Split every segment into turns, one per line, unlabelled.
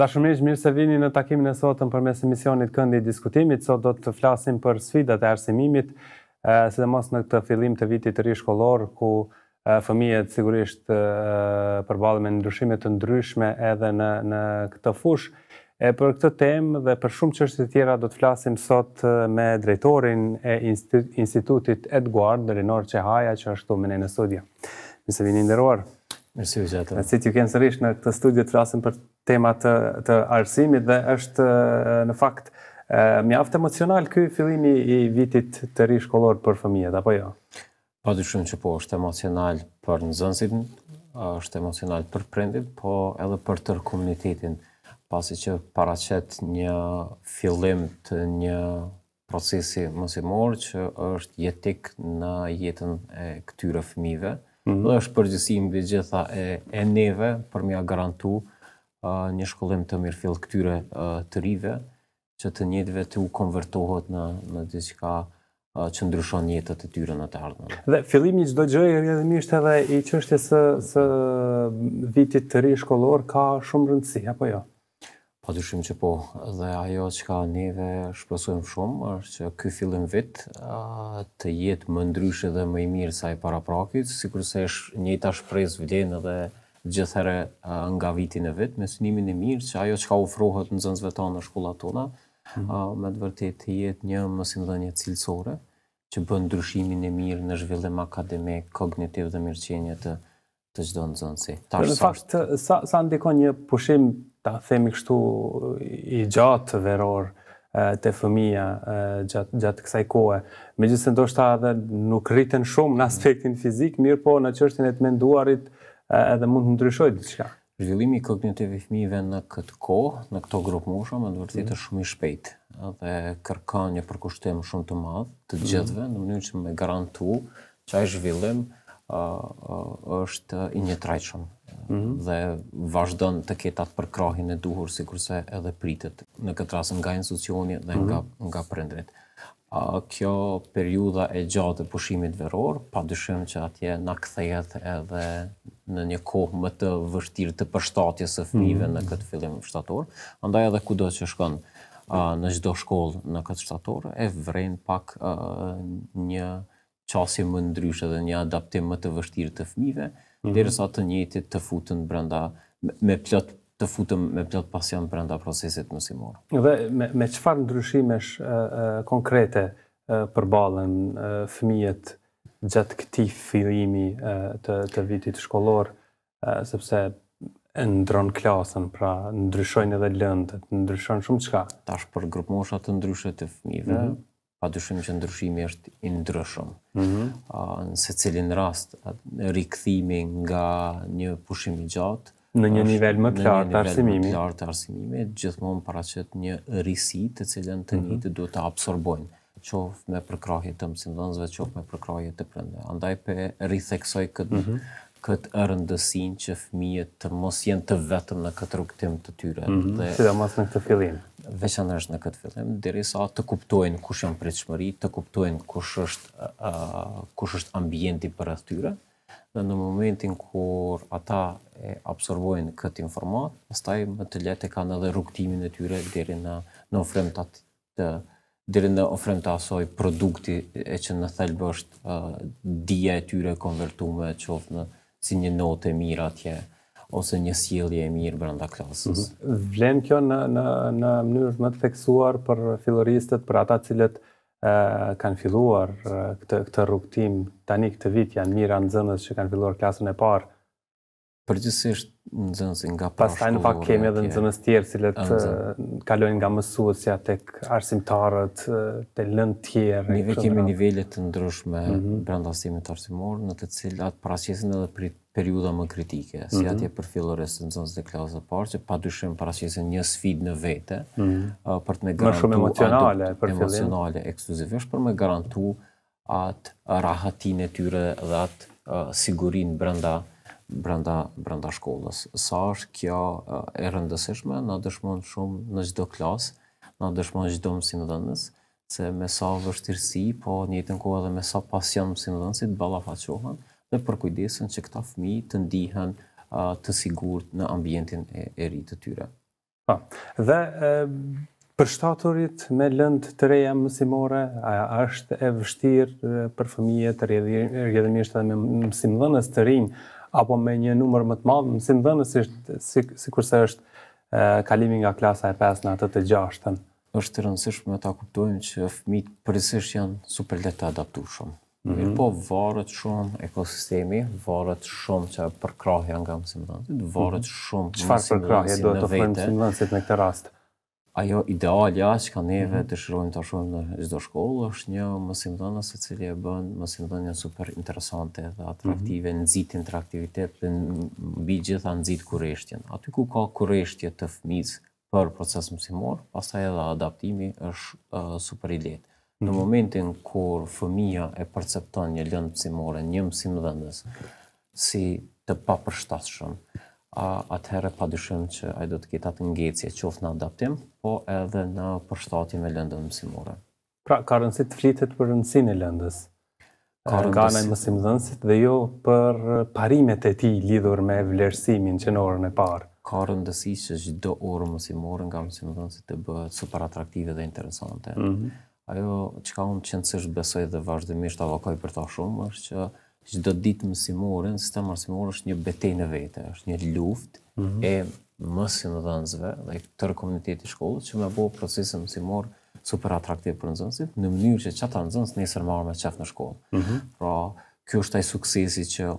Dashurmish, mirë se vini në takimin e sotëm për mes emisionit Këndi i Diskutimit. Sot do të flasim për sfidat e arsimimit, se dhe mos në këtë fillim të vitit të rishkolor, ku fëmijet sigurisht përbalë me ndryshimet të ndryshme edhe në, në këtë fush. E për këtë temë dhe për shumë qështë të tjera do të flasim sot me drejtorin e institutit Edguard, në rinor që haja që ashtu me në studia. Mirë se vini ndërruar. Mirë se vizatë. Në si të kemë në këtë studio të flasim për tema të, të arsimit dhe është në fakt mjaft emocional ky fillimi i vitit të ri për fëmijët apo jo. Pa të shumë që po është emocional
për nëzënsin, është emocional për prindit, po edhe për tërë komunitetin, pasi që paracet një fillim të një procesi mësimor që është jetik në jetën e këtyre fëmive, mm -hmm. dhe është përgjësim dhe gjitha e, e neve për mja garantu një shkollim të mirë fillë këtyre të rive, që të njëtëve të u konvertohet në, në diçka që ndryshon jetët e tyre në të ardhme.
Dhe fillim një qdo gjëjë, rrëdhe mishtë edhe i qështje së, së vitit të ri shkollor ka shumë rëndësi, apo jo?
Pa po, dyshim që po, dhe ajo që ka neve shpresojmë shumë, është që këj fillim vit të jetë më ndryshë dhe më i mirë sa i para prakit, si kurse është njëta shpres vjen edhe gjithëherë nga vitin e vit, me synimin e mirë që ajo që ka ofrohet në zënësve ta në shkullat tona, mm -hmm. me të vërtet të jetë një mësim dhe një cilësore, që bën ndryshimin e mirë në zhvillim akademik, kognitiv dhe mirëqenje të të çdo nxënësi. Tash në
fakt sa sa ndikon një pushim ta themi kështu i gjatë veror te fëmia gjatë gjatë kësaj kohe. Megjithëse ndoshta edhe nuk rriten shumë në aspektin fizik, mirë po në çështjen e të menduarit, edhe mund të ndryshojë diçka. Zhvillimi i kognitiv i fëmijëve në
këtë kohë, në këtë grup moshë, më vërtet mhm. të shumë i shpejt, dhe kërkon një përkushtim shumë të madh të mhm. gjithëve në mënyrë që me garantu që ai zhvillim ë uh, uh, është i një mm -hmm. dhe vazhdon të ketë atë përkrahin e duhur sikurse edhe pritet në këtë rast nga institucioni dhe mhm. nga mm -hmm. nga prindërit a kjo periudha e gjatë e pushimit veror, pa dyshim që atje na kthehet edhe në një kohë më të vështirë të përshtatjes së fëmijëve mm në këtë fillim shtator, andaj edhe kudo që shkon a, në çdo shkollë në këtë shtator e vren pak a, një qasje më ndryshe dhe një adaptim më të vështirë të fëmijëve, mm -hmm. derisa të njëti të futen brenda me plot të futëm me plot pasion për enda proceset mësimor.
Dhe me, me qëfar ndryshimesh uh, konkrete uh, për balën fëmijet gjatë këti fillimi të, të vitit shkollor, sepse ndron klasën, pra ndryshojnë edhe lëndët, ndryshojnë shumë qka? Tash për grupmosha të ndryshet të fëmijëve, mm -hmm.
pa dyshim që ndryshimi është i ndryshëm. Mm -hmm. në cilin rast, rikëthimi nga një pushimi gjatë, në një nivel më të lartë të arsimimit. Në një nivel më të lartë të arsimimit, gjithmonë paraqet një risi të cilën të mhm. njëjtë mm -hmm. duhet të absorbojnë Qof me përkrahje të mësindonëzve, qof me përkrahje të prende. Andaj pe ritheksoj këtë, mm -hmm. këtë rëndësin që fëmijët të mos jenë të vetëm në këtë rukëtim të tyre. Mm -hmm. Dhe, si da mos në këtë fillim. Veçanërsh në këtë fillim, diri sa të kuptojnë kush janë pritëshmëri, të kuptojnë kush është, uh, kush është ambienti për e tyre, dhe në momentin kur ata e absorbojnë këtë informat, pastaj më të lehtë kanë edhe rrugtimin e tyre deri në në ofertat të deri në ofertë asoj produkti e që në thelb është uh, dia e tyre konvertuar që shoh në si një notë e mirë atje ose një sjellje e mirë brenda klasës. Mm
-hmm. Vlen kjo në në në mënyrë më të theksuar për filloristët, për ata të cilët kanë filluar këtë këtë rrugtim tani këtë vit janë mira nxënës që kanë filluar klasën e parë përgjithsisht nxënësi nga pa pastaj nuk kemi edhe nxënës të tjerë që kalojnë nga mësuesja tek arsimtarët të lënë të tjera ne kemi
nivele të ndryshme mhm. brenda asimit arsimor në të cilat paraqesin edhe prit periuda më kritike, mm -hmm. si mhm. atje për fillo resenzënës dhe klasë dhe parë, që pa dushim para një sfid në vete, mm -hmm. për të me garantu... Më shumë emocionale, për fillim. Emocionale, ekskluzivisht, për me garantu atë rahatin e tyre dhe atë sigurin brenda brenda brenda shkollës. Sa është kjo e rëndësishme, na dëshmon shumë në çdo klasë, na dëshmon çdo mësimdhënës se me sa vështirësi, po në kohë edhe me sa pasion mësimdhënësit ballafaqohen, dhe për kujdesin që këta fëmi të ndihën uh, të sigurt në ambientin e, e rritë të tyre.
Pa, dhe e, për shtatorit me lënd të reja mësimore, a është e vështirë për fëmije të rrjedhëmisht edhe me mësim dhënës të rinj, apo me një numër më të madhë, mësim dhënës ishtë, si, si kurse është e, kalimi nga klasa e 5, në atë të gjashtën është të rëndësishme të akuptojnë që fëmijët
përrisisht janë super leta adaptu shumë. Mm -hmm. Po
varet shumë ekosistemi,
varet shumë që përkrahja nga mësimdhënësit, mhm. varet mm -hmm. shumë mësimdhënësit në vete. Qëfar përkrahja do të fërë mësimdhënësit në këtë rast? Ajo idealja që ka neve mm -hmm. të shirojmë të shumë në gjithdo shkollë është një mësimdhënës e cilje e bën mësimdhënja super interesante dhe atraktive, mm -hmm. nëzit interaktivitet dhe në gjitha nëzit kureshtjen. Aty ku ka kureshtje të fëmijës për proces mësimor, pastaj edhe adaptimi është uh, super i letë. Në momentin kur fëmija e percepton një lëndë pësimore, një mësim dhëndës, si të pa përshtashëm, a atëherë pa dyshim që ai do të ketë atë ngjecje qoftë në adaptim, po edhe në përshtatim me lëndën mësimore.
Pra, ka rëndësi të flitet për rëndësin e lëndës. Ka rëndësi mësimdhënësit dhe jo për parimet e tij lidhur me vlerësimin që në orën e parë. Ka rëndësi që çdo orë mësimore nga të bëhet super atraktive dhe interesante. Mm -hmm. Ajo
që ka unë qëndësish besoj dhe vazhdimisht avokoj për ta shumë, është që gjdo ditë mësimurin, sistem mësimur është një betej në vete, është një luft mm -hmm. e mësi në dhe tërë komuniteti shkollës që me bo procesin mësimur super atraktiv për nëzënsit, në mënyrë që që ta nëzëns nesër marrë me qef në shkollë. Mm -hmm. Pra, kjo është taj suksesi që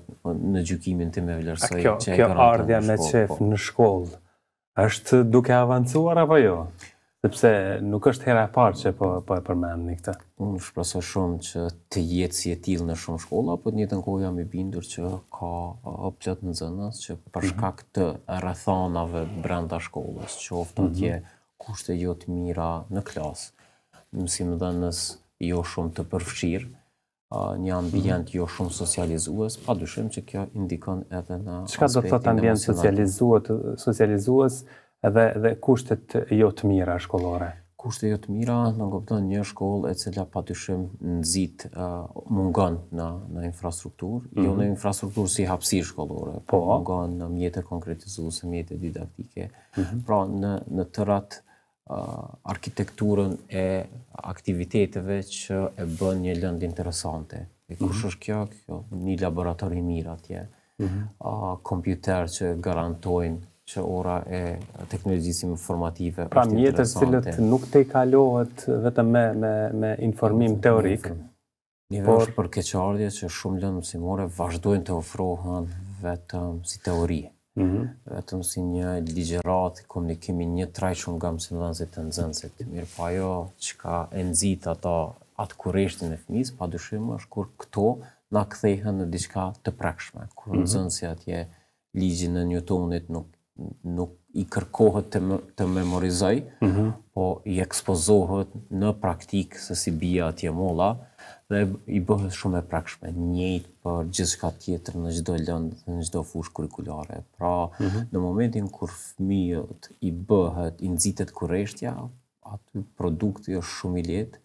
në gjukimin të me vlerësoj që e garantën në shkollë. Kjo ardhja me qef po.
në shkollë, është duke avancuar apo jo? sepse nuk është hera e parë që po, po e përmend një këta. Unë shpresoj
shumë që të jetë si e tilë në shumë shkolla, po të një të në kohë jam i bindur që ka uh, plët në zënës, që përshka mhm. mm të këtë brenda shkollës, që ofë të mhm. tje mm -hmm. kushte jo të mira në klasë, mësi dhe nësë jo shumë të përfshirë, uh, një ambient mhm. jo shumë socializues, pa dushim që kjo indikon edhe në... Qka do të thotë ambient socializuat,
socializues, edhe dhe kushtet jo të mira shkollore. Kushtet jo të mira, do të një shkollë e cila
patyshim nxit uh, mungon në në infrastrukturë, mm -hmm. jo mhm. në infrastrukturë si hapësirë shkollore, po mungon në mjete konkrete në mjete didaktike. Mm -hmm. Pra në në tërat uh, arkitekturën e aktiviteteve që e bën një lëndë interesante. E kush mhm. është mm -hmm. kjo? Kjo një laborator i mirë atje. Mm -hmm. uh, kompjuter që garantojnë që ora e teknologjisë informative pra është interesante. Pra mjetet cilët nuk
te i kalohet vetëm me, me, me informim teorik.
Një vërsh por... për keqardje që shumë lënë mësimore vazhdojnë të ofrohen vetëm si teori. Mm -hmm. Vetëm si një ligjerat i komunikimi një traj shumë nga mësim të nëzënësit. Mirë pa po jo që ka enzit ato atë kureshtin e fëmis, pa dushim është kur këto na kthehen në diçka të prekshme. Kur mm -hmm. nëzënësit atje ligjin Newtonit nuk nuk i kërkohet të, të memorizoj, mm -hmm. po i ekspozohet në praktikë se si bia atje mola, dhe i bëhet shumë e prakshme, njëjtë për gjithë shka tjetër në do lëndë, në do fushë kurikulare. Pra, mm -hmm. në momentin kur fëmijët i bëhet, i nëzitet kureshtja, aty produkti është shumë i letë,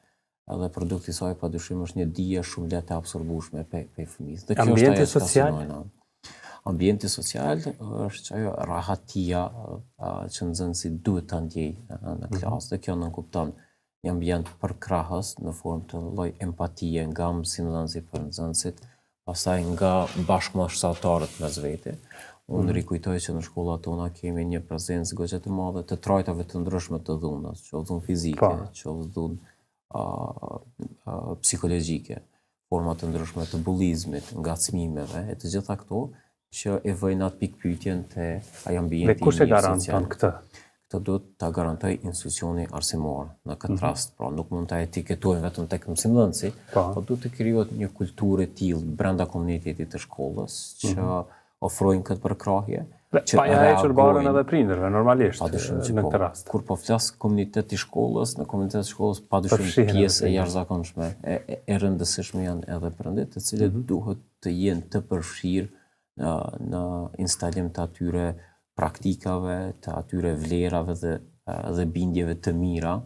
edhe produkti saj pa dyshim është një dhije shumë letë e absorbushme pe, pe fëmijës. Dhe kjo është ajo që ka ambienti social është që ajo rahatia që në zënë si duhet të ndjej në mhm. klasë, dhe kjo në nënkupton një ambient për krahës në formë të loj empatie nga mësim dhe për nëzënësit, pasaj nga bashkë më shtatarët me zvete. Unë mm. rikujtoj që në shkolla tona kemi një prezencë gëgjët të madhe të trajtave të ndryshme të dhunës, që dhunë fizike, pa. Po. që dhunë psikologjike, format të ndryshme të bulizmit, nga cmimeve, e të gjitha këto, që e vëjnë atë pikë pyetjen te ai janë bien ti kush e garanton këtë këtë duhet ta garantoj institucioni arsimor në këtë mm -hmm. rast pra nuk mund ta etiketojmë vetëm tek mësimdhënësi por po duhet të krijohet një kulturë e tillë brenda komunitetit të shkollës që mm -hmm. ofrojnë këtë për krahje pa ja hequr barën edhe
prindërve normalisht pa dyshim
në po. këtë rast kur po flas komunitet i shkollës në komunitet të shkollës pa dyshim pjesë e jashtëzakonshme e e rëndësishme janë edhe prindërit të cilët mm -hmm. duhet të jenë të përfshirë në, në instalim të atyre praktikave, të atyre vlerave dhe, dhe bindjeve të mira,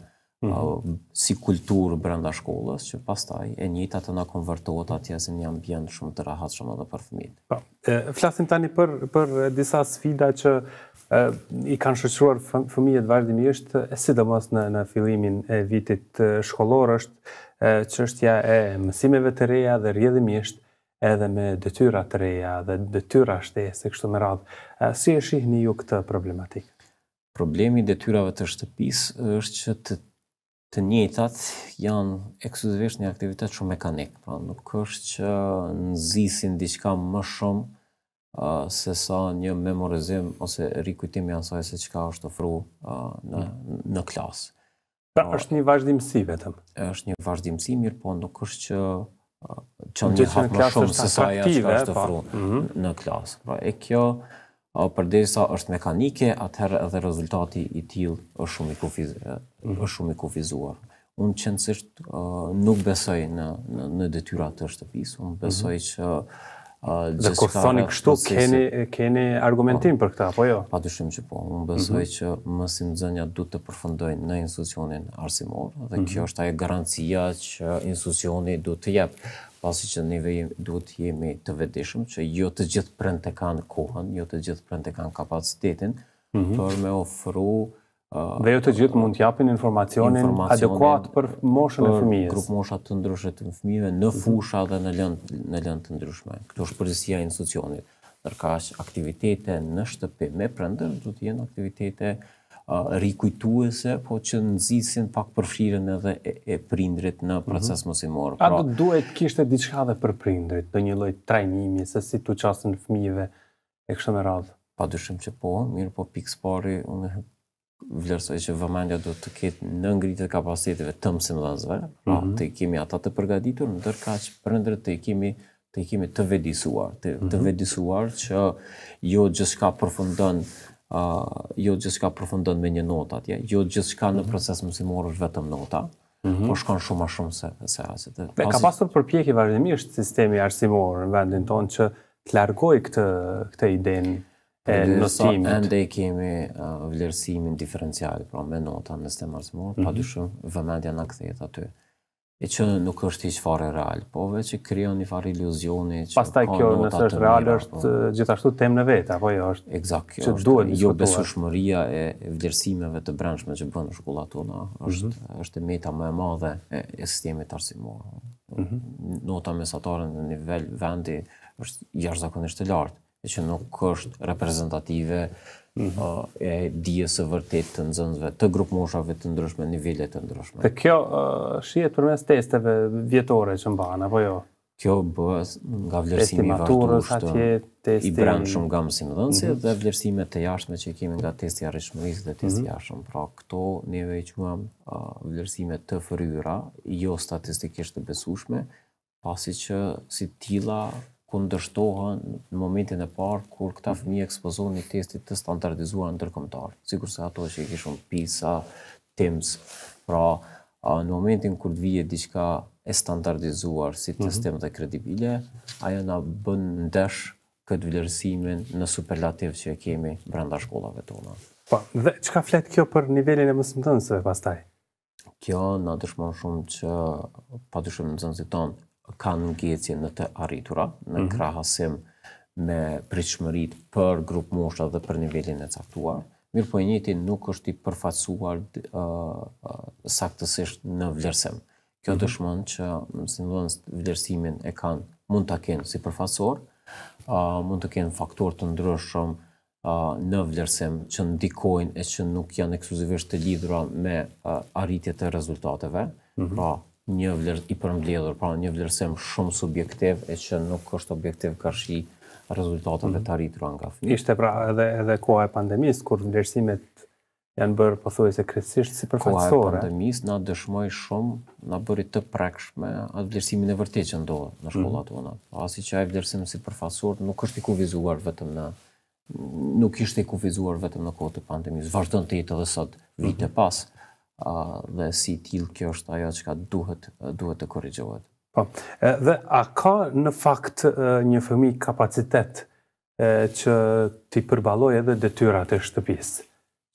mm -hmm. si kulturë brenda shkollës, që pastaj e njëta të na konvertohet atje se një ambient shumë të rahat shumë edhe për fëmijët. Po,
e, flasim tani për, për disa sfida që e, i kanë shëqruar fëmijët vazhdimisht, e si mos në, në filimin e vitit shkollor është, qështja e mësimeve të reja dhe rjedhimisht, e, edhe me detyra të reja dhe detyra shtesë kështu me radhë. Si e shihni ju këtë problematikë? Problemi i detyrave të shtëpisë është që të të njëjtat janë ekskluzivisht
një aktivitet shumë mekanik, pra nuk është që nëzisin diqka më shumë uh, se sa një memorizim ose rikujtim janë saj se qka është ofru uh, në, në klasë. Pra, pra është një vazhdimësi vetëm? është një vazhdimësi, mirë po nuk është që që një hapë më shumë se sa ja që është të po. mhm. në klasë. Pra e kjo, përdej sa është mekanike, atëherë edhe rezultati i tjilë mhm. është shumë i kufizuar. Unë qëndësisht nuk besoj në detyra të shtëpisë, unë besoj mhm. që Uh, dhe kur thoni kështu keni
keni argumentim për këtë apo jo? Patyshim që po, unë besoj mm -hmm.
që mësimdhënia duhet të përfundojë në institucionin arsimor dhe mm -hmm. kjo është ajo garancia që institucioni duhet të jap, pasi që ne du duhet të jemi të vetëdijshëm që jo të gjithë pranë të kanë kohën, jo të gjithë pranë të kanë kapacitetin mm -hmm. për me ofruar Uh, dhe jo të gjithë
mund të japin informacionin adekuat për moshën për e fëmijës. Grup
mosha të ndryshet të fëmijëve në mhm. fusha dhe në lënd në lënd të ndryshme. Kjo është përgjegjësia e institucionit. Për aktivitete në shtëpi me prandër do të jenë aktivitete uh, rikujtuese, po që nxisin pak përfshirjen edhe e, e prindrit në mhm. proces mësimor. Pra, A do
duhet kishte diçka edhe për prindrit, të një lloj trajnimi se si tu çasën fëmijëve e kështu me radhë? Pa dyshim që po, mirë po pikë spari, unë
vlerësoj që vëmendja duhet të ketë në ngritje të kapaciteteve të mësimdhënësve, mm -hmm. pra mhm. të ikimi ata të përgatitur, ndërkaq përndër të ikimi të ikimi të vëdësuar, të, mm -hmm. të mhm. vëdësuar që jo gjithçka përfundon a uh, jo gjithçka përfundon me një notë atje, jo gjithçka në mhm. proces mësimor është vetëm nota, mm -hmm. por shkon shumë më shumë se se as Me ka pasur
përpjekje vazhdimisht sistemi arsimor në vendin tonë që të largoj këtë këtë idenë e nësimit. Nësat ende
i kemi vlerësimin diferenciali, pra me nota në sistem arsimor, mm -hmm. pa dushëm, vëmendja në këthet aty. E që nuk është i qëfar real, po veç që kryon një farë iluzioni që... Pas taj kjo nësë është real është
po. gjithashtu tem në vete, apo jo është... Exact, kjo është jo
besushmëria e vlerësimeve të brendshme që bënë në shkullat tona, është, mm -hmm. është meta më e madhe e, e sistemi të arsimor. Mm -hmm. Nota mesatare në nivel vendi është jashtë zakonisht të lartë e që nuk është reprezentative mm -hmm. uh, e dijes së vërtet të nëzënzve, të grupë moshave të ndryshme, nivele të ndryshme.
Dhe kjo uh, shihet përmes testeve vjetore që mbahen apo jo?
Kjo bëhet nga vlerësimi i vazhdueshëm të testi i brendshëm nga mësimdhënësi mm -hmm. dhe vlerësimet të jashtme që kemi nga testi i arritshmërisë dhe testi i mm -hmm. jashtëm. Pra këto ne i quam uh, vlerësime të fryra, jo statistikisht të besueshme, pasi që si tilla ku ndështohen në momentin e parë kur këta fëmijë ekspozohen një testit të standardizuar ndërkombëtar, sikur se ato që i kishon PISA, TIMS. Pra, në momentin kur të vije diçka e standardizuar si mhm. testim dhe kredibile, ajo na bën ndesh këtë vlerësimin në superlativ që e kemi brenda shkollave tona. Po, dhe çka flet kjo
për nivelin e mësimtënësve pastaj?
Kjo na dëshmon shumë që padyshim nxënësit tonë kanë ngecje në të arritura, në mm -hmm. krahasim me pritëshmërit për grup mosha dhe për nivelin e caktuar, mirë po e njëti nuk është i përfacuar uh, uh, saktësisht në vlerësim. Kjo të -hmm. dëshmon që më vlerësimin e kanë mund të kenë si përfacuar, uh, mund të kenë faktor të ndryshëm uh, në vlerësim që ndikojnë e që nuk janë ekskluzivisht të lidhra me uh, arritjet e rezultateve, mm -hmm. pra një vlerë i përmbledhur, pra një vlerësim shumë subjektiv e që nuk është objektiv kërshi rezultatëve mhm. të arritura nga fëmijë.
Ishte pra edhe, edhe koha e pandemisë, kur vlerësimet janë bërë po thuaj se kretësisht si përfaqësore. Koha e
pandemis na dëshmoj shumë, na bëri të prekshme atë vlerësimin e vërtetë që ndodhë në mhm. shkollat mm. tona. Asi që ajë vlerësim si përfaqësor nuk është i kufizuar vetëm në nuk ishte i kufizuar vetëm në kohë të pandemis. vazhdon të jetë edhe sot, vite mhm. pas a dhe si till kjo është ajo çka duhet duhet të
korrigjohet. Po. Dhe a ka në fakt një fëmijë kapacitet që ti përbaloj edhe detyrat e shtëpisë,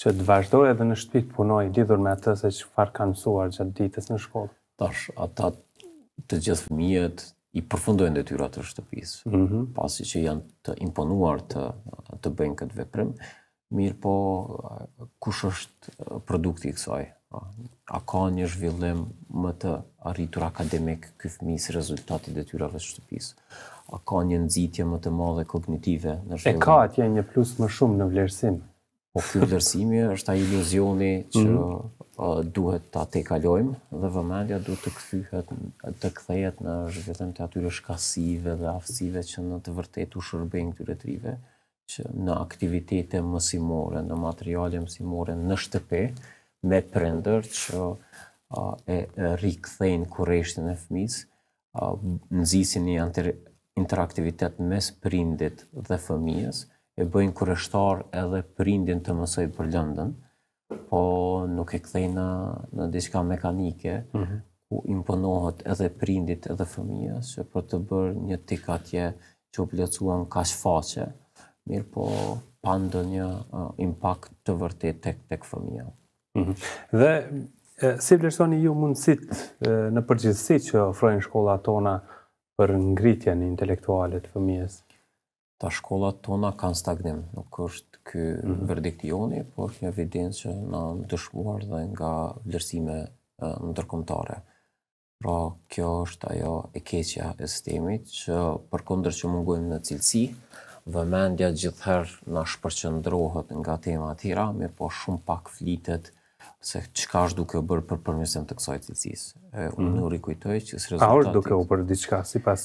që të vazhdoj edhe në shtëpi të punoj lidhur me atë se çfarë kanë mësuar gjatë ditës në shkollë. Tash ata të gjithë fëmijët i përfundojnë detyrat të shtëpisë, mm -hmm. pasi që janë të
imponuar të të bëjnë këtë veprim mirë po kush është produkti i kësaj a ka një zhvillim më të arritur akademik ky fëmijë si rezultati i detyrave shtëpisë? A ka një nxitje më të madhe kognitive në shkollë? E
ka atje një plus më shumë në vlerësim.
Po ky vlerësimi është ai iluzioni që mm -hmm a duhet ta tekalojm dhe vëmendja duhet të kthehet të kthehet në zhvillim të atyre shkasive dhe aftësive që në të vërtetë u shërbejnë këtyre trive që në aktivitete mësimore, në materiale mësimore në shtëpi, me prender që e rikëthejn kureshtin e fëmis, në zisin një antër interaktivitet mes prindit dhe fëmijës, e bëjnë kureshtar edhe prindin të mësoj për lëndën, po nuk e kthejnë në diska mekanike, mm -hmm. ku imponohet edhe prindit edhe fëmijës, që për të bërë një tika tje që u plëcuan ka shfaqe, mirë po pandë një uh, impact të vërtet të këtë fëmijat.
Mhm. Dhe si vlerësoni ju mundësit në përgjithësi që ofrojnë shkolla tona për ngritjen intelektuale të fëmijës? Ta
shkolla tona kanë stagnim, nuk është ky mm verdiktioni, por një evidencë që na dëshmuar dhe nga vlerësime ndërkombëtare. Pra, kjo është ajo e keqja e sistemit që përkundër që mungojmë në cilësi, mendja gjithherë na shpërqendrohet nga tema të tjera, më po shumë pak flitet
se qka është duke u bërë për përmjësim të kësoj të cilësis. Unë mm. në rikujtoj që së rezultatit... A është duke u bërë diçka si pas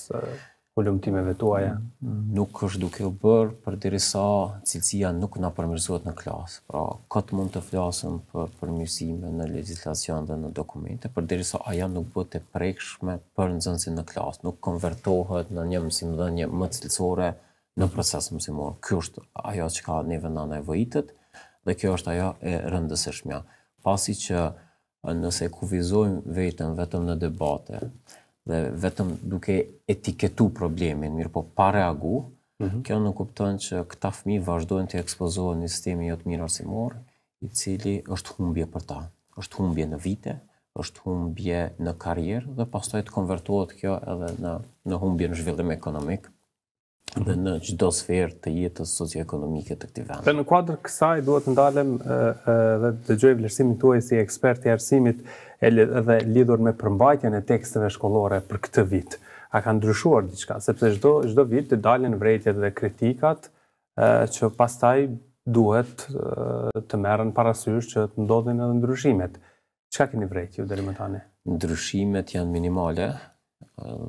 hullumtimeve tuaja? Mm, nuk është duke u
bërë për diri sa cilësia nuk në përmjësot në klasë. Pra, këtë mund të flasëm për përmjësime në legislacion dhe në dokumente, për diri sa aja nuk bëtë e prekshme për në zënësi në klasë, nuk konvertohet në një mësim dhe një më cilësore në proces mësimor. Kjo është ajo që ka neve nevojitet dhe kjo është ajo e rëndësishmja pasi që nëse kuvizojmë vetën vetëm në debate dhe vetëm duke etiketu problemin, mirë po pa reagu, mm -hmm. kjo në kuptojnë që këta fmi vazhdojnë të ekspozohen një sistemi jotë mirë arsimor, i cili është humbje për ta. është humbje në vite, është humbje në karirë dhe pastaj të konvertohet kjo edhe në, në humbje në zhvillim ekonomikë dhe në gjdo sferë të jetës socioekonomike të këti vendë.
Dhe në kuadrë kësaj duhet të ndalem dhe të gjoj vlerësimin të uaj si ekspert i arsimit dhe lidur me përmbajtjen e teksteve shkollore për këtë vit. A ka ndryshuar diçka, sepse gjdo, gjdo vit të dalin vrejtjet dhe kritikat që pastaj duhet të merën parasysh që të ndodhin edhe ndryshimet. Qa keni vrejtju dhe rëmë tani?
Ndryshimet janë minimale,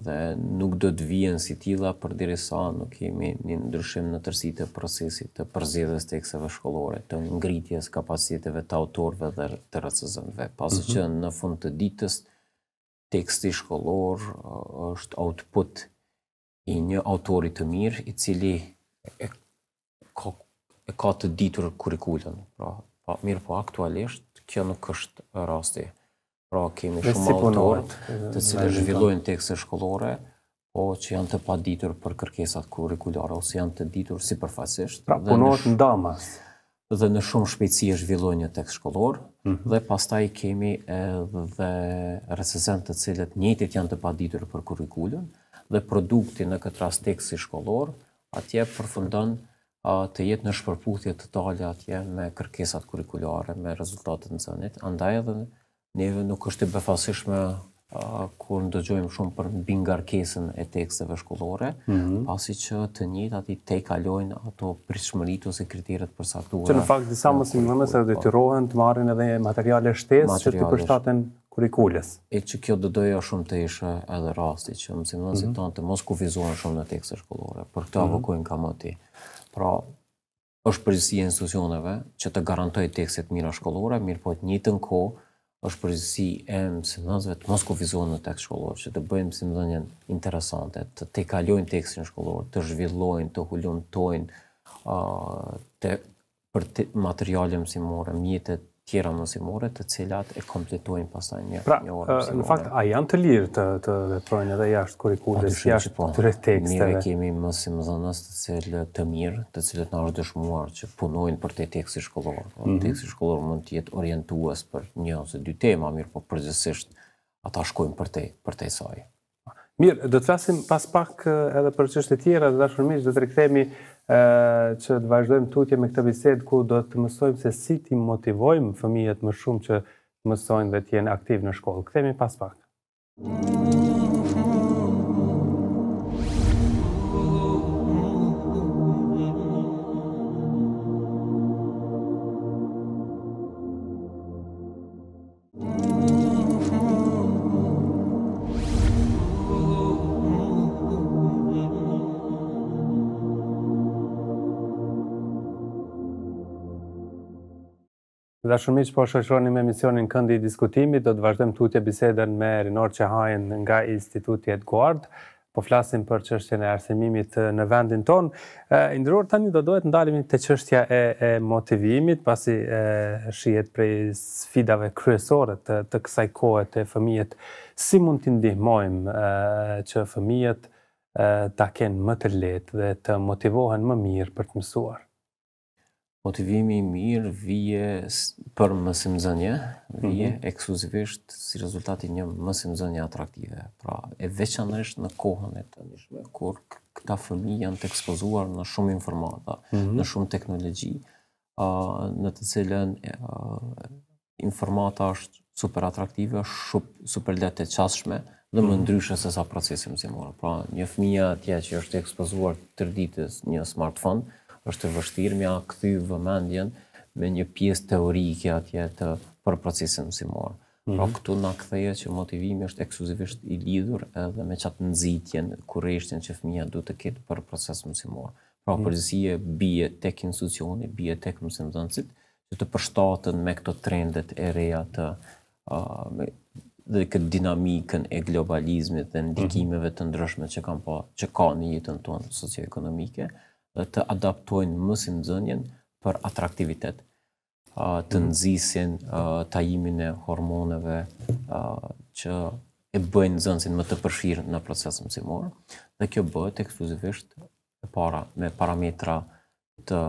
dhe nuk do të vijen si tila për diri sa nuk kemi një ndryshim në tërsi të procesit të përzidhës të ekseve shkollore, të ngritjes kapaciteteve të autorve dhe të rëcëzënve. Pasë mm -hmm. që në fund të ditës, teksti shkollor është output i një autorit të mirë, i cili e, ka, e ka të ditur kurikullën. Pra, pa, mirë po aktualisht, kjo nuk është rasti. Pra kemi shumë si autorët të cilë zhvillojnë tekse shkollore, po që janë të paditur për kërkesat kurikulare, ose janë të ditur si përfasisht. Pra punohet në damas. Dhe në shumë shpeci e zhvillojnë një tekst shkollor, mm -hmm. dhe pastaj kemi edhe recezent të cilët njëtit janë të paditur për kurikullën dhe produkti në këtë rast teksti shkollor, atje përfundon të jetë në shpërputhje të talja atje me kërkesat kurikullare me rezultatet në zënit, andaj edhe në neve nuk është të befasishme uh, kur ndëgjojmë shumë për bingarkesën e teksteve shkullore, mm -hmm. pasi që të njët ati te kalojnë ato prishmëritu se kriteret për saktura. Që në fakt,
disa më si më dhe të rohen të marrin edhe materiale shtes që të përshtaten
kurikulles. E që kjo dhe doja shumë të ishe edhe rasti, që më si më tante, mm -hmm. të mos kufizuan shumë në tekste shkullore, për këta mm -hmm. vëkojnë ka më ti. Pra, është përgjësia institucioneve që të garantoj tekstet mira shkollore, mirë po të njëtën kohë, është përgjësi e mësimdhënësve të mos kufizohen në tekst shkollor, që të bëjmë mësimdhënjen interesante, të te kalojnë tekstin shkollor, të zhvillojnë, të hullonë tojnë, të për të materiale mësimore, mjetet tjera muslimore të cilat e kompletojnë pastaj një pra, një orë. Pra, në fakt a
janë të lirë të të veprojnë edhe jashtë kurrikulës, po, jashtë po, teksteve. Mirë kemi mësimdhënës të cilë të
mirë, të cilët na janë dëshmuar që punojnë për te teksti shkollor. Mm -hmm. Teksti shkollor mund të jetë
orientues
për një ose dy tema, mirë po përgjithsisht ata shkojnë për te për te saj.
Mirë, do të flasim pas pak edhe për çështje tjera, dashurmish, do të rikthehemi që të vazhdojmë tutje me këtë bisedë ku do të mësojmë se si ti motivojmë fëmijët më shumë që mësojnë dhe të jenë aktiv në shkollë. Kthehemi pas pak. Mm -hmm. Dashumit që po shoshroni me emisionin këndi i diskutimit, do të vazhdem të utje biseden me Rinor Qehajen nga Instituti Guard, po flasim për qështje në arsimimit në vendin ton. Indrur, tani do dohet ndalimi të qështja e, e motivimit, pasi e, shijet prej sfidave kryesore të, të kësaj kohet të fëmijet, si mund të ndihmojmë e, që fëmijet e, ta kenë më të letë dhe të motivohen më mirë për të mësuar?
motivimi i mirë vije për mësimzënje, vije mm -hmm. ekskluzivisht si rezultati një mësimzënje atraktive. Pra, e veçanërisht në kohën e të njëshme, kur këta fëmi janë të ekspozuar në shumë informata, mm -hmm. në shumë teknologji, uh, në të cilën uh, informata është super atraktive, shumë super letë të qasshme, dhe më mhm. ndryshën se sa procesim zimora. Pra, një fëmija tja që është ekspozuar të rditës një smartphone, është e vështirë më këthy vëmendjen me një pjesë teorike atje të për procesin mësimor. Mm -hmm. këtu na kthehet që motivimi është ekskluzivisht i lidhur edhe me çat nxitjen, kurrështin që fëmia duhet të ketë për procesin mësimor. Pra mhm. përgjësia mm -hmm. bie tek institucioni, bie tek mësimdhënësit që të përshtaten me këto trendet e reja të a me dhe këtë dinamikën e globalizmit dhe mhm. ndikimeve të ndryshme që kanë pa që kanë në jetën tonë socioekonomike, ekonomike të adaptojnë mësim zënjen për atraktivitet, të mm. nëzisin, tajimin e hormoneve që e bëjnë zënësin më të përshirë në proces mësimor, dhe kjo bëjt ekskluzivisht para me parametra të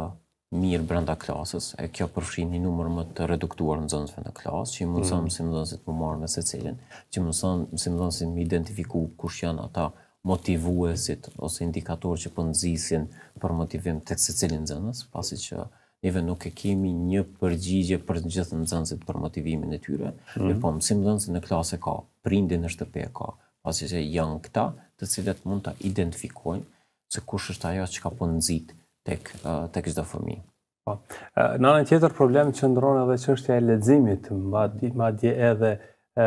mirë brenda klasës, e kjo përshin një numër më të reduktuar në zënësve në klasë, që i mësën mm. mësim zënësit më marë me se cilin, që i mësën mësim zënësit më identifiku kush janë ata mështë, motivuesit ose indikator që për po nëzisin për motivim të secili cilin pasi që neve nuk e kemi një përgjigje për të gjithë nxënësit për motivimin e tyre, mm -hmm. e po mësim dënësit në klasë ka, prindin në shtëpe e ka, pasi që janë këta të cilet mund të identifikojnë se kush është ajo që ka për po nëzit tek, tek gjithë fëmi.
Po. Në anën tjetër problem që ndronë edhe qështja e ledzimit, madje ma dje edhe e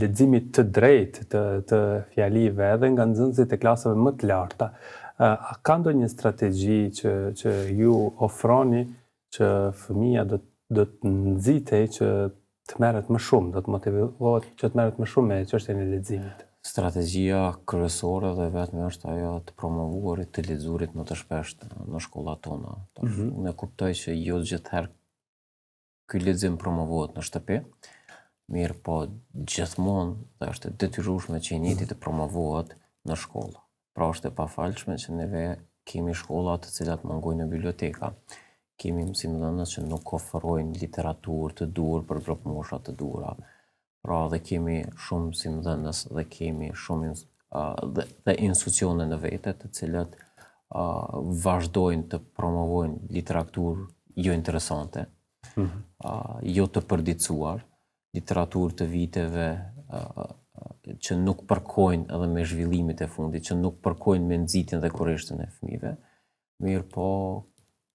leximit të drejtë të të fjalive edhe nga nxënësit e klasave më të larta. a ka ndonjë strategji që që ju ofroni që fëmia do do të nxitej që të merret më shumë, do të motivohet që të merret më shumë me çështjen e leximit?
Strategjia kryesore dhe vetëm është ajo të promovuarit të lexurit më të shpeshtë në shkollat tona. Mm -hmm. Ne kuptoj që jo gjithherë ky lexim promovohet në shtëpi, mirë po gjithmonë dhe është e detyrushme që njëti të promovohet në shkollë. Pra është e falqme që neve kemi shkolla të cilat mëngoj në biblioteka. Kemi mësim dhe nësë që nuk koferojnë literatur të dur për grëpë moshat të dura. Pra dhe kemi shumë mësim dhe nësë dhe kemi shumë ins dhe, dhe institucione në vetet të cilat uh, vazhdojnë të promovojnë literatur jo interesante, mm -hmm. uh, jo të përdicuar, literaturë të viteve që nuk përkojnë edhe me zhvillimit e fundit, që nuk përkojnë me nëzitin dhe koreshtën e fëmive, mirë po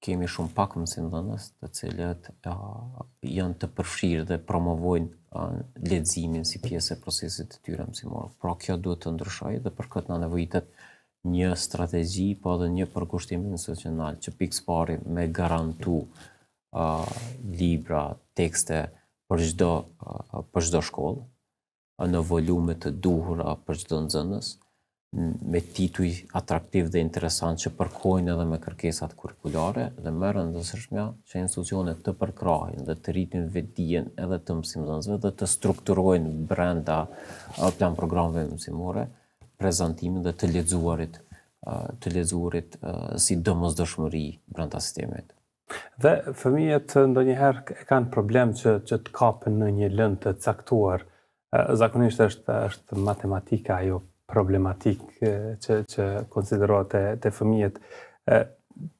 kemi shumë pak mësim dhënës të cilët uh, janë të përfshirë dhe promovojnë uh, ledzimin si pjesë e procesit të tyre mësimorë. Pra kjo duhet të ndryshojë dhe për këtë në nevojitet një strategji, po edhe një përkushtim institucional që pikë pari me garantu uh, libra, tekste, tekste, për çdo për çdo shkollë në volume të duhur për çdo nxënës me tituj atraktiv dhe interesant që përkojnë edhe me kërkesat kurikulare dhe merën dhe sërsh që institucionet të përkrahin dhe të rritin vetdijen edhe të mësim dhe të strukturojnë brenda plan programve mësimore prezentimin dhe të ledzuarit të ledzuarit si dëmës dëshmëri brenda sistemit.
Dhe fëmijët ndonjëherë e kanë problem që që të kapen në një lëndë të caktuar. Zakonisht është është matematika ajo problematik që që konsiderohet te fëmijët.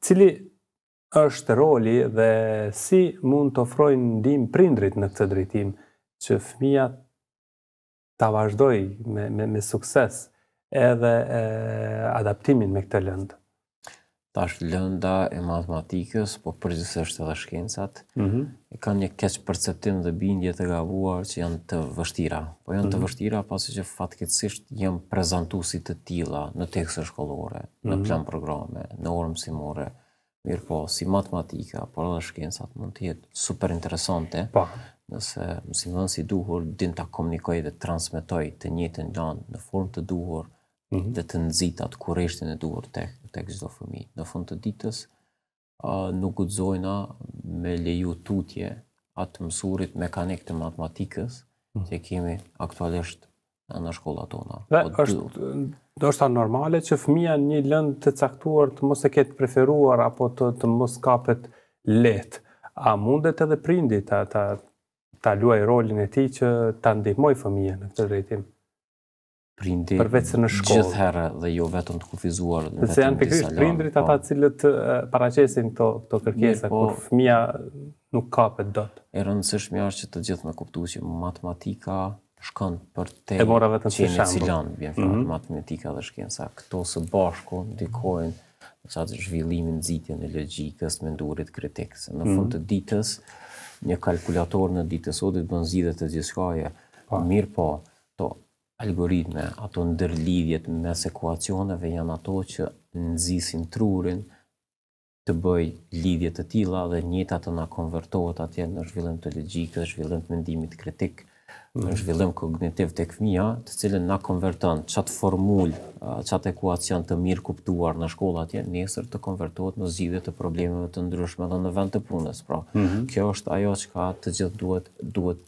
Cili është roli dhe si mund të ofrojnë ndihmë prindrit në këtë drejtim që fëmia ta vazhdoj me me me sukses edhe e, adaptimin me këtë lëndë ta është lënda
e matematikës, po përgjithës është edhe shkencat, mm -hmm. kanë një keqë perceptim dhe bindje të gabuar që janë të vështira. Po janë mm -hmm. të mhm. vështira pasi që fatkeqësisht jenë prezentusit të tila në tekse shkollore, mm -hmm. në mhm. plan programe, në orë mësimore, mirë po, si matematika, por edhe shkencat mund të jetë super interesante, Po. nëse mësimën si duhur, din të komunikoj dhe transmitoj të njëjtën lëndë në formë të duhur, Mhm. dhe të nëzit atë kureshtin e duhur të gjithdo fëmi. Në fund të ditës, ë nuk gudzojna me leju tutje atë mësurit mekanik të matematikës, mm që kemi aktualisht në shkolla tona.
Dhe po është, do anormale që fëmija një lënd të caktuar të mos e ketë preferuar apo të, të mos kapet letë. A mundet edhe prindi ta, ta, ta luaj rolin e ti që ta ndihmoj fëmija në këtë drejtim? prindi përveç në shkollë.
Gjithherë dhe jo vetëm të kufizuar. Dhe se janë pikërisht prindrit ata
të po. cilët paraqesin këto këto kërkesa po. kur fëmia nuk kapet dot.
E rëndësishme është që të gjithë me kuptuar që matematika shkon për të e mora vetëm si shembull. cilën vjen fjalë mm -hmm. matematika dhe shkenca këto së bashku ndikojnë në çat zhvillimin nxitjen e logjikës, ndurit kritik. Në fund mhm. të ditës një kalkulator në ditën e sotit bën zgjidhje të gjithçkaje. Po. Mirë po, to algoritme, ato ndërlidhjet me sekuacioneve janë ato që nëzisin trurin të bëj lidhjet të tila dhe njëta të na konvertohet atje në zhvillim të logikë, dhe zhvillim të mendimit kritik, në mm. zhvillim kognitiv të këmija, të cilën na konverton qatë formull, qatë ekuacion të mirë kuptuar në shkolla atje, njësër të konvertohet në zhjidhe të problemeve të ndryshme dhe në vend të punës. Pra, mm -hmm. kjo është ajo që ka të gjithë duhet, duhet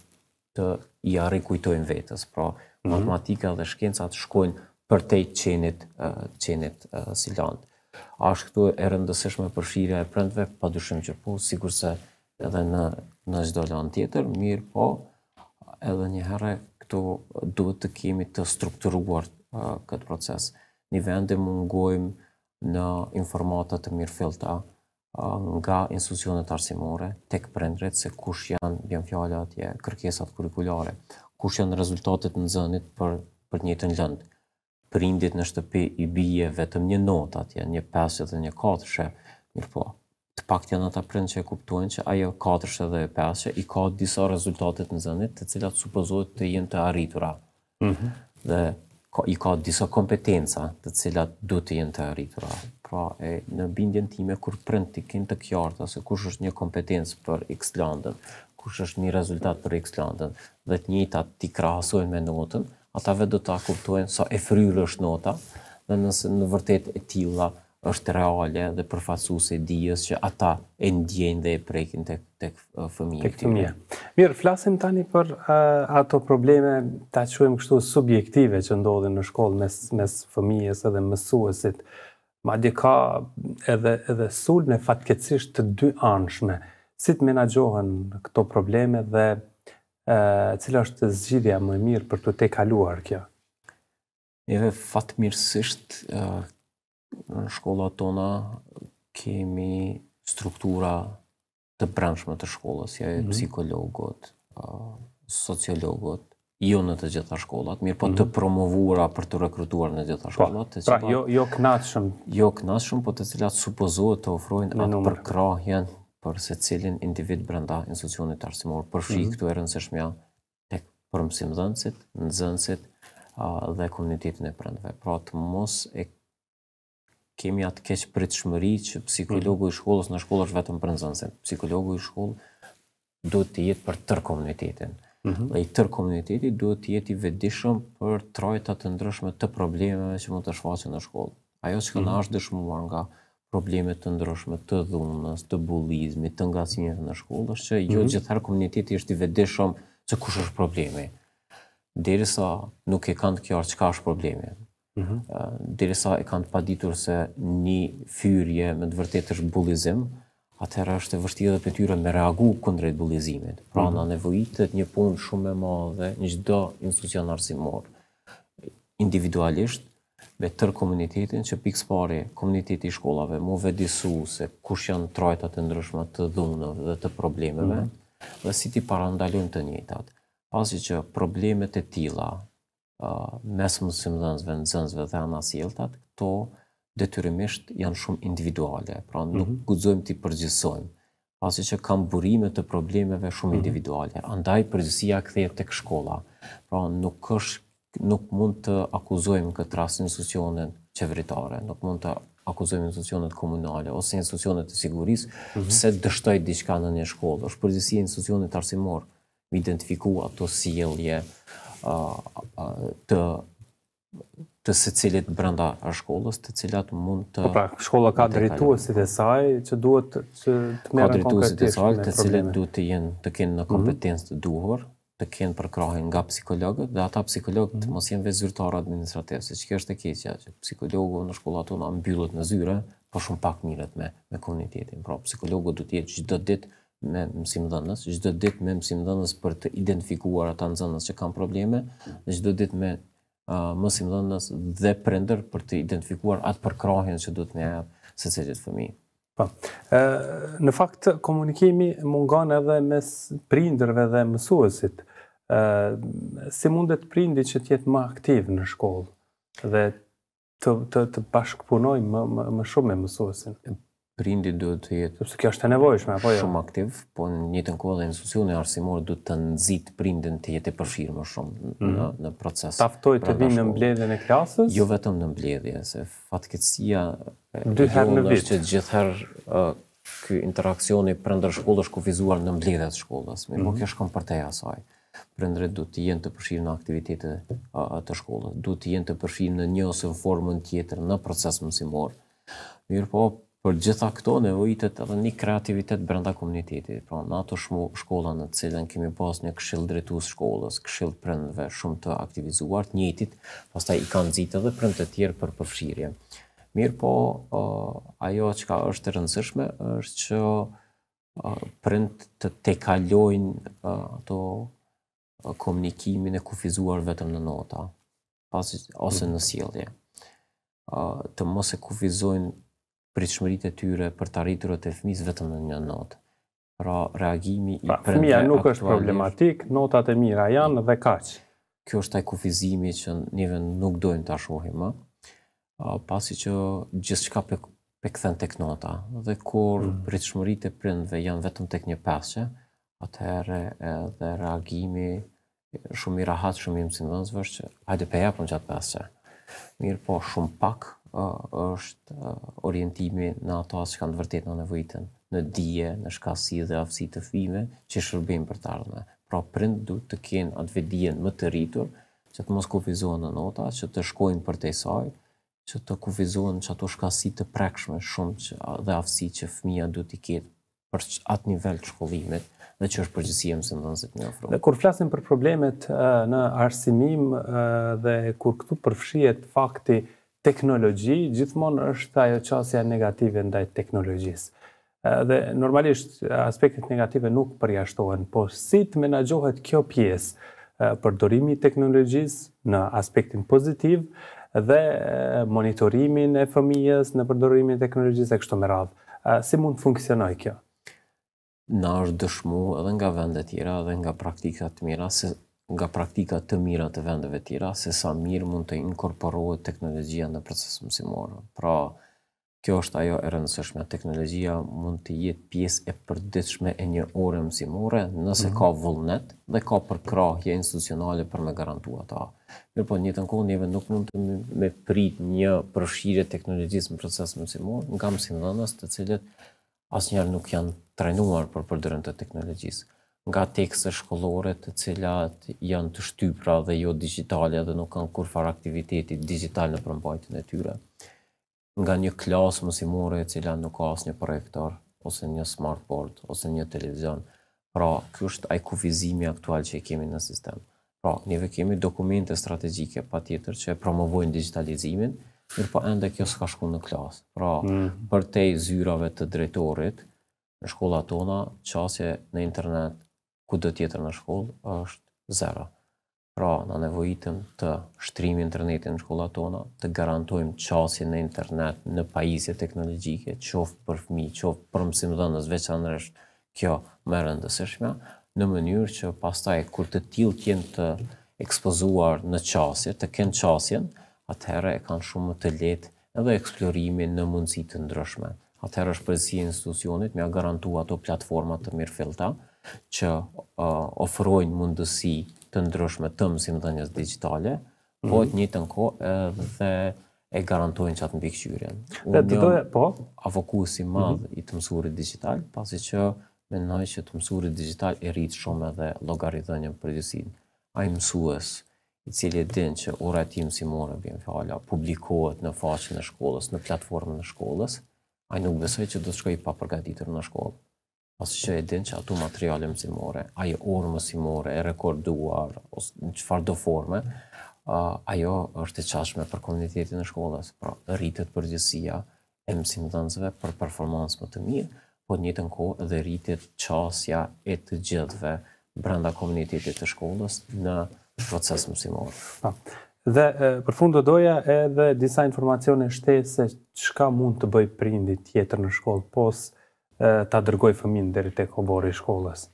të jari kujtojnë vetës. Pra, Mhm. matematika dhe shkencat shkojnë për te qenit, qenit si lantë. A është këtu e rëndësishme për e prëndve, pa që po, sigur se edhe në, në çdo lantë tjetër, mirë po, edhe një herë këtu duhet të kemi të strukturuar këtë proces. Një vendi mungojmë në informata të mirë filta nga institucionet arsimore, tek prindret se kush janë bjën fjallat, kërkesat kurikulare kush janë rezultatet në zënit për, për një të një lëndë. Prindit në shtëpi i bije vetëm një notë atje, një 5 dhe një 4 mirë po, të pak të janë ata prindë që e kuptuen që ajo 4 shë dhe 5 shë, i ka disa rezultatet në zënit të cilat supozohet të jenë të arritura. Mm -hmm. Dhe ka, i ka disa kompetenca të cilat du të jenë të arritura. Pra, e, në bindjen time, kur prind të kënë të kjarta, ose kush është një kompetencë për x-landën, kush është një rezultat për ekslandën dhe të njëta ti krahasojnë me notën, ata vetë do ta kuptojnë sa e fryrë është nota, dhe nëse në vërtet e tilla është reale dhe përfaqësuese e dijes që ata e ndjejnë dhe e prekin tek tek fëmijët. Tek fëmijët.
Mirë, flasim tani për uh, ato probleme, ta quajmë kështu subjektive që ndodhin në shkollë mes mes fëmijës edhe mësuesit. Madje ka edhe edhe sulme fatkeqësisht të dy anshme si të menagjohen këto probleme dhe e, cilë është zgjidhja më mirë për të te kaluar kjo? Edhe fatë mirësisht, në shkolla tona
kemi struktura të brendshme të shkollës, ja mhm. e mm -hmm. psikologot, sociologot, jo në të gjitha shkollat, mirë po mm -hmm. të mhm. promovura për të rekrutuar në gjitha po, shkollat. Pra, pra jo,
jo kënaqshëm,
Jo kënaqshëm, po të cilat supozohet të ofrojnë atë numër. përkrahjen për se cilin individ brenda institucionit arsimor përfi mm -hmm. këtu e rëndësishmja të përmësim dhëndësit, në dhëndësit uh, dhe komunitetin e prendve. Pra të mos e kemi atë keq për shmëri që psikologu i mhm. shkollës në shkollë është vetëm për në dhëndësit. Psikologu i shkollë duhet të jetë për tërë komunitetin. Mm -hmm. Tërë komunitetit duhet të jetë i vedishëm për trajta të ndryshme të problemeve që mund të shfaqen në shkollë. Ajo që mm -hmm. është dëshmuar nga problemet të ndryshme, të dhunës, të bullizmit, të nga në shkollë, është që mm -hmm. jo mhm. gjithar komuniteti është i vedeshëm që kush është problemi. Diri sa nuk e kanë të kjarë ka është problemi. Mm -hmm. Diri sa e kanë të paditur se një fyrje me të vërtet është bullizim, atëherë është e vështirë dhe pëtyre me reagu këndrejt bullizimit. Pra mm -hmm. në nevojitet një punë shumë e madhe, një gjdo institucion arsimor, individualisht, me tër komunitetin, që pikës pari komuniteti i shkollave mu vedisu se kush janë trajtat e ndryshme të dhunëve dhe të problemeve, mm -hmm. dhe si ti parandalun të njëtat. Pasi që problemet e tila, uh, mes mësim dhenzve, në dhenzve dhe anasjeltat, to detyrimisht janë shumë individuale, pra mm -hmm. nuk mhm. guzojmë të i përgjësojmë, pasi që kam burime të problemeve shumë mm -hmm. individuale, andaj përgjësia këthejë të këshkolla, pra nuk është nuk mund të akuzojmë këtë rast institucionet qeveritare, nuk mund të akuzojmë institucionet komunale ose institucionet e sigurisë mm -hmm. pse dështoi diçka në një shkollë. Është përgjithësi e institucionit arsimor me identifiku ato sjellje uh, të të secilit brenda shkollës, të cilat mund të po Pra, shkolla ka drejtuesit
e saj që duhet të të merren konkretisht. Ka si e saj, të cilët
duhet të jenë të kenë në mhm. kompetencë të duhur, të kenë përkrahen nga psikologët dhe ata psikologët mm -hmm. mos jenë zyrtarë administrativë, se që kështë e keqja që psikologët në shkollat të nga mbyllët në zyre, po shumë pak mirët me, me komunitetin. Pra, psikologët du tjetë gjithë dhe ditë me mësim dhënës, gjithë dhe ditë me mësim për të identifikuar ata në që kanë probleme, mm gjithë dhe ditë me uh, mësim dhe prender për të identifikuar atë përkrahen që du të nga se që gjithë fëmi.
Po. Ë në fakt komunikimi mungon edhe mes prindërve dhe mësuesit si mund të prindi që të jetë më aktiv në shkollë dhe të të të bashkëpunoj më më shumë me mësuesin. Prindi
duhet të jetë, sepse
kjo është e nevojshme apo jo?
Shumë aktiv, po në një kohë dhe institucioni arsimor duhet të nxit prindin të jetë përfshirë më shumë mhm. në në proces. Ta ftoj të pra vinë në mbledhjen e klasës? Jo vetëm në mbledhje, se fatkeqësia dy herë jo, në vit që gjithherë ky interaksioni pranë shkollës kufizuar në mbledhjet e shkollës, më nuk po mhm. është kompartej asaj prindrit du të jenë të përshirë në aktivitetet të shkollës, du të jenë të përshirë në një ose në formën tjetër në proces mësimor. Mirë po, për gjitha këto nevojitet edhe një kreativitet brenda komunitetit. Pra, në ato shmu shkolla në cilën kemi pas një këshill drejtues shkollës, këshill prindve shumë të aktivizuar, njëtit, pastaj i kanë zitë edhe prind të tjerë për përshirje. Mirë po, ajo që ka e rëndësishme është që prind të kalojnë ato komunikimin e kufizuar vetëm në nota, pas ose në sjellje. ë të mos e kufizojnë pritshmëritë e tyre për të arriturët e fëmijës vetëm në një notë. Pra reagimi i pra, prendve. fëmijës nuk është problematik,
notat e mira janë dhe kaq.
Kjo është ai kufizimi që ne vend nuk dojmë ta shohim, ë pasi që gjithçka pe pe këthen tek nota dhe kur mm. pritshmëritë e prindve janë vetëm tek një pasqe, atëherë edhe reagimi shumë i rahat, shumë i mësimdhënës vërë që hajde për japëm gjatë mesë Mirë po, shumë pak është orientimi në ato as që kanë të vërtet në nevojitën, në dije, në shkasi dhe afsi të fime që shërbim për të ardhme. Pra prindë du të kenë atë vedien më të rritur, që të mos kufizohen në nota, që të shkojnë për të isaj, që të kufizohen që ato shkasi të prekshme shumë që, dhe aftësi që fëmia duhet të ketë për atë nivel të shkollimit dhe që është përgjësia më sëndonësit një ofru. Dhe
kur flasim për problemet uh, në arsimim uh, dhe kur këtu përfshiet fakti teknologji, gjithmonë është ajo qasja negative ndaj teknologjisë. Uh, dhe normalisht aspektet negative nuk përjashtohen, po si të menagjohet kjo pjesë uh, për dorimi teknologjisë në aspektin pozitiv dhe monitorimin e fëmijës në përdorimin e teknologjisë e kështu me radhë. Uh, si mund të funksionoj kjo?
na është dëshmu edhe nga vendet tjera edhe nga praktikat të mira, se nga praktikat të mira të vendeve tjera, se sa mirë mund të inkorporohet teknologjia në procesë mësimorë. Pra, kjo është ajo e rëndësëshme. Teknologjia mund të jetë pjesë e përdeshme e një ore mësimore, nëse mm -hmm. ka vullnet dhe ka përkrahje institucionale për me garantua ta. Mirë po, një të nkohë njëve nuk mund të me prit një përshirë teknologjisë në procesë mësimorë, nga mësimë dhe nësë të cilët asnjëherë nuk janë trajnuar për përdorim të teknologjisë nga tekste shkollore të cilat janë të shtypra dhe jo digitale dhe nuk kanë kur aktivitetit aktiviteti digital në përmbajtën e tyre. Nga një klasë mësimore e cila nuk ka asë një projektor, ose një smartboard, ose një televizion. Pra, kjo është ai kufizimi aktual që e kemi në sistem. Pra, njëve kemi dokumente strategjike pa tjetër që promovojnë digitalizimin, mirë po ende kjo s'ka shku në klasë. Pra, mm. për te i zyrave të drejtorit, në shkolla tona, qasje në internet, ku do tjetër në shkollë, është zero. Pra, na nevojitëm të shtrimi internetin në shkolla tona, të garantojmë qasje në internet në pajisje teknologjike, qofë për fmi, qofë për mësim dhe në zveçanërësht kjo më rëndësishme, në mënyrë që pastaj kur të tilë tjenë të ekspozuar në qasje, të kënë qasjen, atëherë e kanë shumë më të lehtë edhe eksplorimin në mundësi të ndryshme. Atëherë është përsi institucionit me a garantu ato platformat të mirë që uh, ofrojnë mundësi të ndryshme të mësim dhe njës digitale, mm -hmm. po e mhm. të një të nko dhe e garantojnë që atë në bikëshyrien. Dhe të dojë, po? Avokusi madhë mm -hmm. i të mësurit digital, pasi që me nëjë që të mësurit digital e rritë shumë edhe logarithënjën për gjësin. A i mësues? i cili e din që uratim si morë bëjmë fjala publikohet në faqën e shkollës, në platformën e shkollës, ai nuk besoj që do të shkojë pa përgatitur në shkollë. Pasi që e din që ato materiale si morë, ai orë si morë e rekorduar ose në qëfar do forme, ajo është e çashme për komunitetin e shkollës, pra rritet përgjegjësia e mësimdhënësve për performancë më të mirë, po në të kohë dhe rritet çasja e të gjithëve brenda komunitetit të shkollës në proces muslimor.
Po. Dhe për fund do doja edhe disa informacione shtese çka mund të bëj prindi tjetër në shkollë pos ta dërgoj fëmin deri tek obori i shkollës.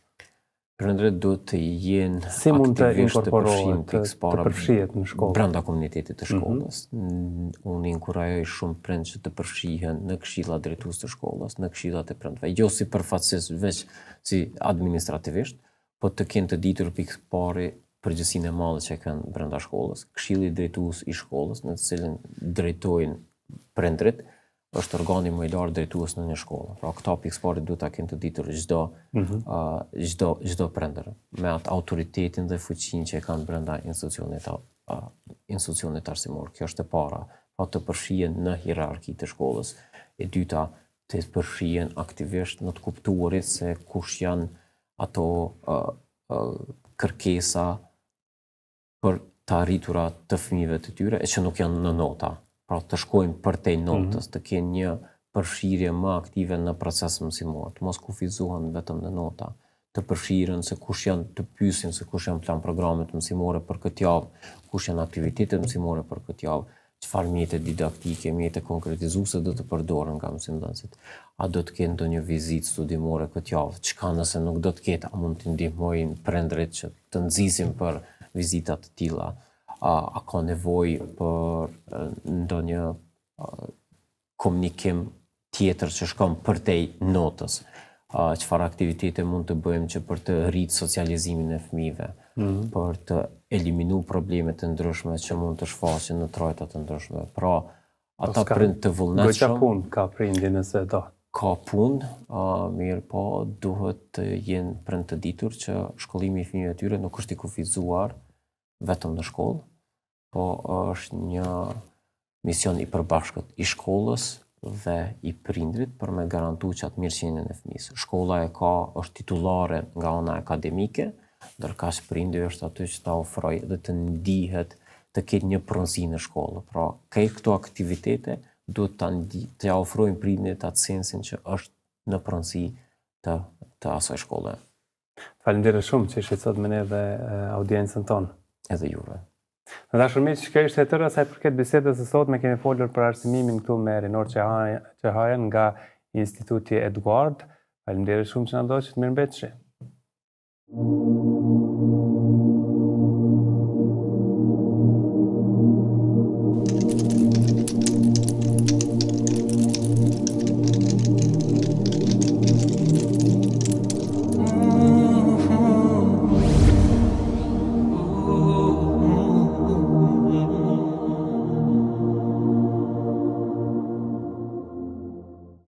Prindëri duhet të jenë si mund të inkorporohen të përfshihet në shkollë brenda komunitetit të mhm. shkollës. Unë inkurajoj shumë prindë që të përfshihen në këshilla drejtues të shkollës, në këshillat e prindve, jo si përfaqësues vetë si administrativisht po të kenë të ditur pikë parë përgjësine madhe që e kanë brenda shkollës, Këshilli drejtuus i shkollës, në të cilën drejtojnë prendrit, është organi më i lartë drejtuus në një shkollë. Pra këta për eksparit duhet ta kënë të ditur gjdo, mm -hmm. uh, prendrë, me atë autoritetin dhe fëqin që e kanë brenda institucionit, uh, institucionit arsimor. Kjo është e para, pa të përshien në hierarki të shkollës, e dyta të përshien aktivisht në të kuptuarit se kush janë ato uh, uh, kërkesa për të arritura të fëmijëve të tyre, e që nuk janë në nota. Pra të shkojnë për te notës, mm -hmm. të kenë një përshirje më aktive në proces mësimor, të mos kufizohen vetëm në nota, të përshirën se kush janë të pysin, se kush janë plan programet mësimore për këtë javë, kush janë aktivitetet mësimore për këtë javë, qëfar mjetët didaktike, mjetet konkretizuse dhe të përdorën nga mësimdënësit. A do të kënë do një vizit studimore këtë javë, qka nëse nuk do të ketë, a mund të ndihmojnë prendrit që të nëzisim për vizitat të tila, a, a ka nevoj për ndonjë komunikim tjetër që shkom për tej notës, a, qëfar aktivitete mund të bëjmë që për të rritë socializimin e fmive, mm -hmm. për të eliminu problemet të ndryshme që mund të shfaqin në trajtat të ndryshme. Pra,
ata prind të vullnetshëm. Goja pun ka prindin nëse do.
Ka pun, a, mirë po, duhet të jenë prind të ditur që shkollimi i fëmijëve tyre nuk është i kufizuar, vetëm në shkollë, po është një mision i përbashkët i shkollës dhe i prindrit për me garantu që atë mirë e fëmisë. Shkolla e ka është titulare nga ona akademike, dërka që prindri është aty që ta ofroj dhe të ndihet të ketë një prënsi në shkollë. Pra, ka e këto aktivitete duhet të, të ja ofrojnë prindrit atë sensin që është në prënsi të, të asoj shkollë.
Falim shumë që ishë të të dhe audiencën tonë edhe juve. Në dashërmi që kjo ishte tërë, sa i përket bisedës së sot, me kemi folur për arsimimin këtu me Rinor Qehajen nga Instituti Eduard. Falim shumë që në do mirë mbetëshe.